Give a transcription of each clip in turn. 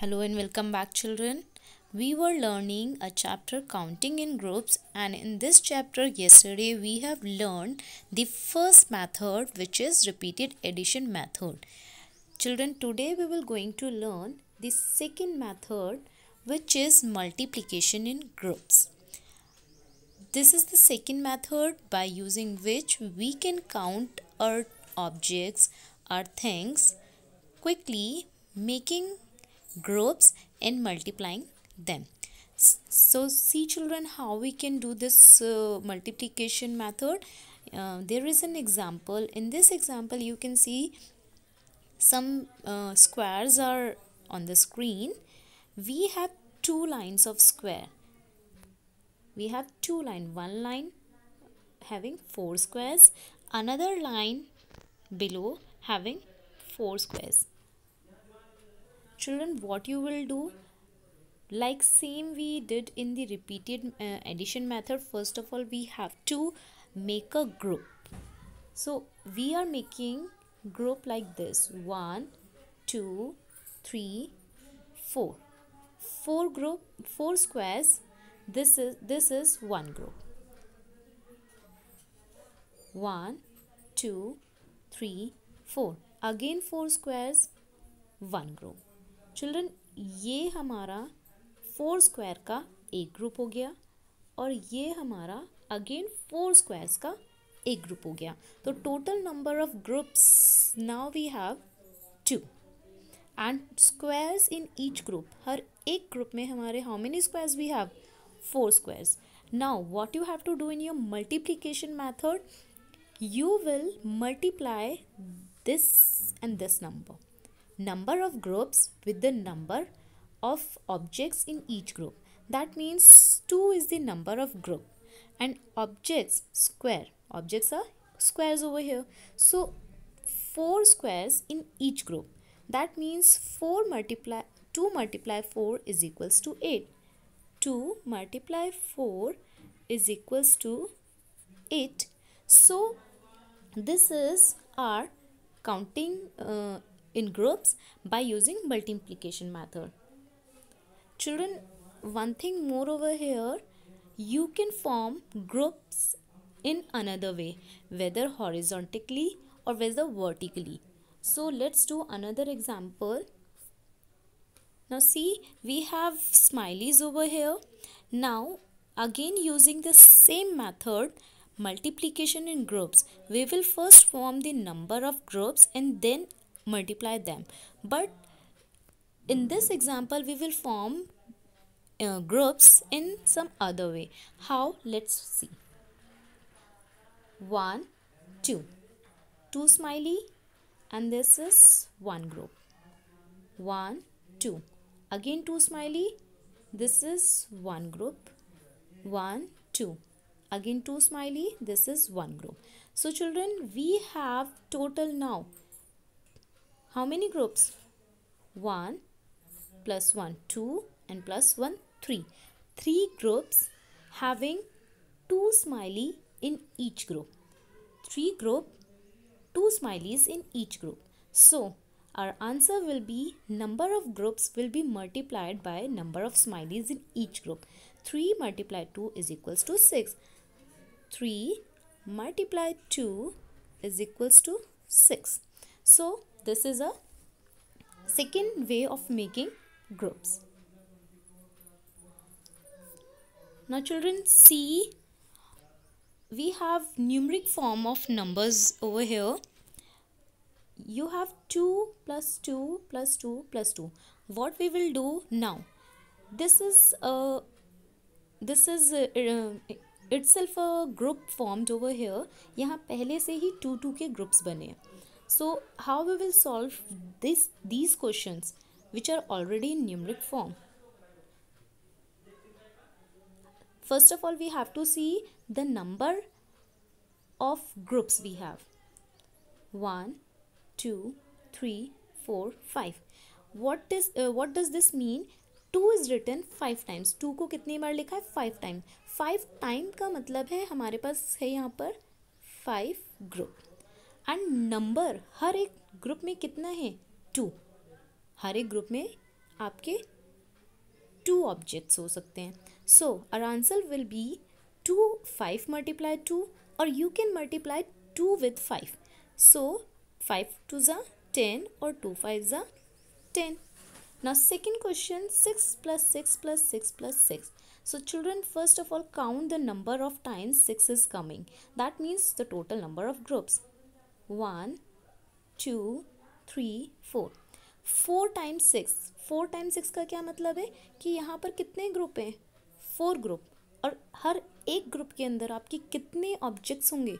Hello and welcome back children. We were learning a chapter counting in groups and in this chapter yesterday we have learned the first method which is repeated addition method. Children today we will going to learn the second method which is multiplication in groups. This is the second method by using which we can count our objects, our things quickly making groups and multiplying them so see children how we can do this uh, multiplication method uh, there is an example in this example you can see some uh, squares are on the screen we have two lines of square we have two line one line having four squares another line below having four squares children what you will do like same we did in the repeated uh, addition method first of all we have to make a group so we are making group like this one two three four four group four squares this is this is one group one two three four again four squares one group children ये हमारा four square का एक group हो गया और ये हमारा again four squares का एक ग्रुप हो गया तो total number of groups now we have two and squares in each group हर एक ग्रुप में हमारे how many squares we have four squares now what you have to do in your multiplication method you will multiply this and this number number of groups with the number of objects in each group. That means 2 is the number of group and objects square. Objects are squares over here. So 4 squares in each group. That means 4 multiply 2 multiply 4 is equals to 8. 2 multiply 4 is equals to 8. So this is our counting uh, in groups by using multiplication method. Children, one thing more over here, you can form groups in another way, whether horizontally or whether vertically. So let's do another example. Now see, we have smileys over here. Now again using the same method, multiplication in groups. We will first form the number of groups and then multiply them but in this example we will form uh, groups in some other way how let's see 1 2 2 smiley and this is one group 1 2 again 2 smiley this is one group 1 2 again 2 smiley this is one group so children we have total now how many groups? 1 plus 1, 2 and plus 1, 3. 3 groups having 2 smiley in each group. 3 group, 2 smileys in each group. So, our answer will be number of groups will be multiplied by number of smileys in each group. 3 multiplied 2 is equals to 6. 3 multiplied 2 is equals to 6. So, this is a second way of making groups. Now children see we have numeric form of numbers over here. You have 2 plus 2 plus 2 plus 2. What we will do now? This is a this is a, uh, formed over here. Formed यहाँ पहले से ही to groups groups बने हैं So how we will solve this these questions which are already in numeric form? First of all, we have to see the number of groups we have. 1, 2, 3, 4, 5. What, is, uh, what does this mean? Two is written five times two को कितनी बार लिखा है five time five time का मतलब है हमारे पास है यहाँ पर फाइव ग्रुप एंड नंबर हर एक ग्रुप में कितना है टू हर एक ग्रुप में आपके टू ऑब्जेक्ट्स हो सकते हैं so our answer will be two five multiply two और you can multiply two with five so five two ज़ा टेन और टू फाइव ज़ा टेन ना second question six plus six plus six plus six so children first of all count the number of times six is coming that means the total number of groups one two three four four times six four times six का क्या मतलब है कि यहाँ पर कितने group हैं four group और हर एक ग्रुप के अंदर आपके कितने ऑब्जेक्ट्स होंगे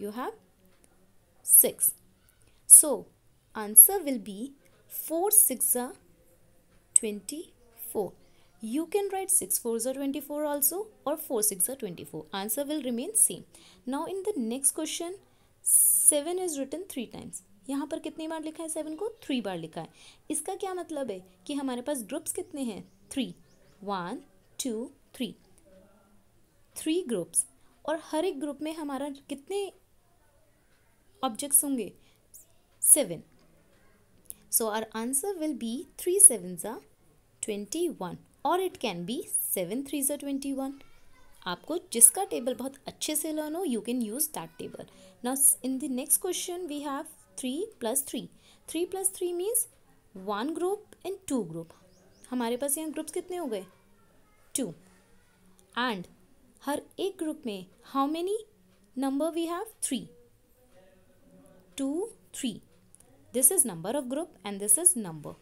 you have six so answer will be four six ज़ा twenty four right six four 6 twenty four also और four six 6 twenty four answer will remain same now in the next question seven is written three times यहाँ पर कितनी बार लिखा है seven को three बार लिखा है इसका क्या मतलब है कि हमारे पास ग्रुप्स कितने हैं three one two three three groups और हर एक ग्रुप में हमारा कितने ऑब्जेक्ट्स होंगे seven so our answer will be three seven ज़ा ट्वेंटी वन और it can be seven three ज़ा ट्वेंटी वन आपको जिसका टेबल बहुत अच्छे से लर्न हो you can use that table now in the next question we have three plus three three plus three means one group and to group हमारे पास यहाँ ग्रुप्स कितने हो गए टू एंड हर एक ग्रुप में how many number we have three two three this is number of group and this is number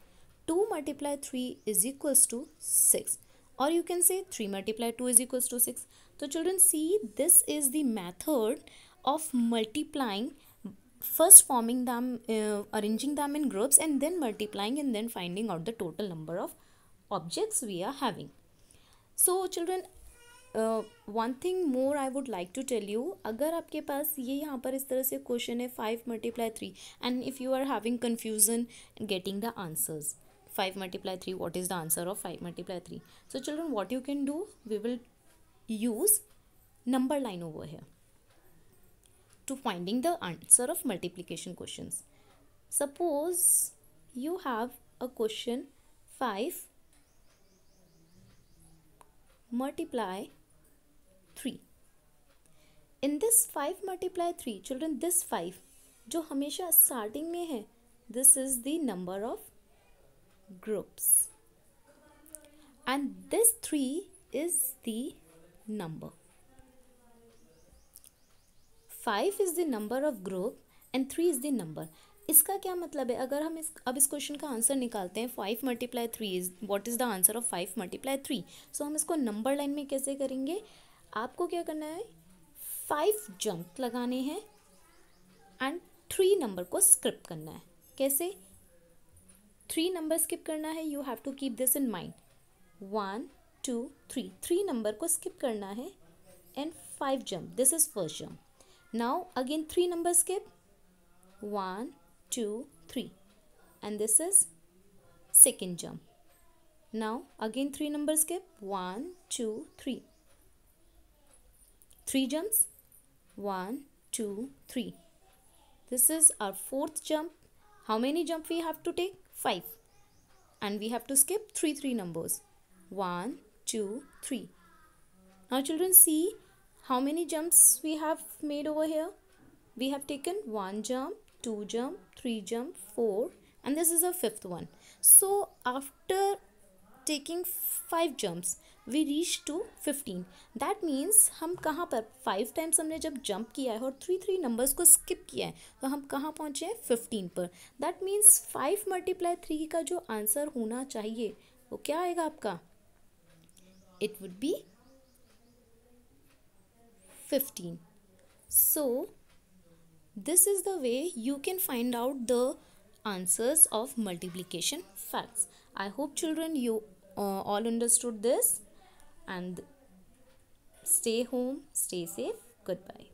two multiply three is equals to six or you can say 3 multiplied 2 is equals to 6 so children see this is the method of multiplying first forming them uh, arranging them in groups and then multiplying and then finding out the total number of objects we are having so children uh, one thing more I would like to tell you. agar आपके पास ye यहाँ पर इस तरह से question है five multiply three and if you are having confusion getting the 5 multiply 3 what is the answer of 5 multiply 3 so children what you can do we will use number line over here to finding the answer of multiplication questions suppose you have a question 5 multiply 3 this five multiply three, children, this five, five जो हमेशा starting में है this is the number of groups and this 3 is the number 5 is the number of group and three is the number इसका क्या मतलब है अगर हम इस अब इस क्वेश्चन का आंसर निकालते हैं five multiply three is what is the answer of five multiply three so हम इसको नंबर लाइन में कैसे करेंगे आपको क्या करना है फाइव जंप लगाने हैं एंड थ्री नंबर को स्क्रिप्ट करना है कैसे थ्री नंबर स्किप करना है you have to keep this in mind one two three three number को स्किप करना है and five jump this is first jump now again three number skip one two three and this is second jump now again three number skip one two three three jumps one two three this is our fourth jump how many jump you have to take 5 and we have to skip 3 3 numbers 1 2 3 now children see how many jumps we have made over here we have taken one jump two jump three jump four and this is a fifth one so after taking five jumps we reach to fifteen that means हम कहाँ पर five times हमने जब jump किया है और three three numbers को skip किया है तो हम कहाँ पहुँचे हैं फिफ्टीन पर that means five multiply three का जो आंसर होना चाहिए वो क्या आएगा आपका it would be fifteen so this is the way you can find out the answers of multiplication facts I hope children you all understood this and stay home, stay safe. Goodbye.